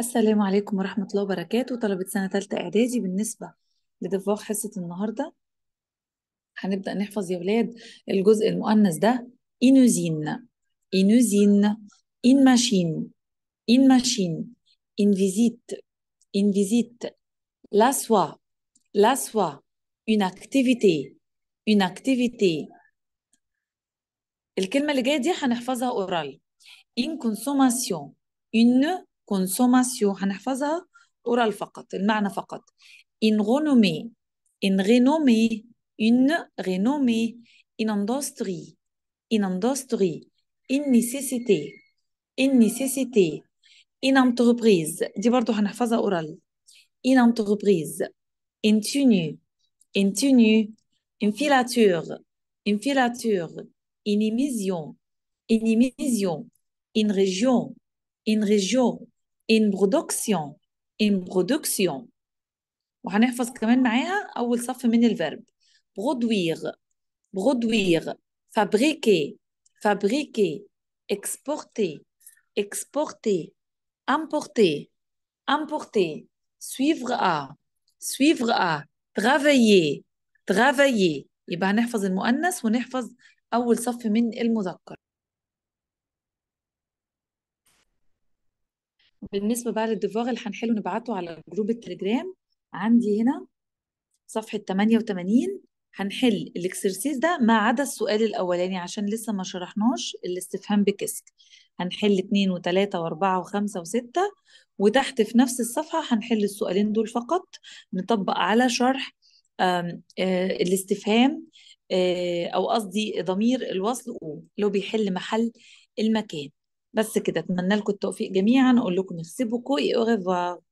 السلام عليكم ورحمة الله وبركاته طلبة سنة تالتة إعدادي بالنسبة لدفاق حصة النهاردة هنبدأ نحفظ يا ولاد الجزء المؤنث ده إنوزين إنوزين إن ماشين إن ماشين إن فيزيت إن فيزيت لا سوا لا سوا إن أكتيفيتي إن أكتيفيتي الكلمة اللي جاية دي هنحفظها أورال إن كونسوماسيون إن consommation هنحفظها أورال فقط المعنى فقط in renommée in renommée une renommée in industrie in industrie in nécessité in nécessité in entreprise دي برضو هنحفظها أورال in entreprise in tenue in tenue in filature in filature in émission in émission in région in région in production in production وهنحفظ كمان معاها اول صف من الفيرب برودوير برودوير فابريكي فابريكي اكسبورتي اكسبورتي امبورتي امبورتي سويفر ا سويفر ا ترافايي ترافايي يبقى هنحفظ المؤنث ونحفظ اول صف من المذكر بالنسبه بقى للدفاغ اللي هنحله نبعته على جروب التليجرام عندي هنا صفحه 88 هنحل الاكسرسيس ده ما عدا السؤال الاولاني عشان لسه ما شرحناش الاستفهام بكسر هنحل 2 و3 و4 و5 و6 وتحت في نفس الصفحه هنحل السؤالين دول فقط نطبق على شرح آه، الاستفهام آه، او قصدي ضمير الوصل او اللي هو بيحل محل المكان بس كده اتمنى لكم التوفيق جميعا اقول لكم اغسبكوا اي اوغيفوار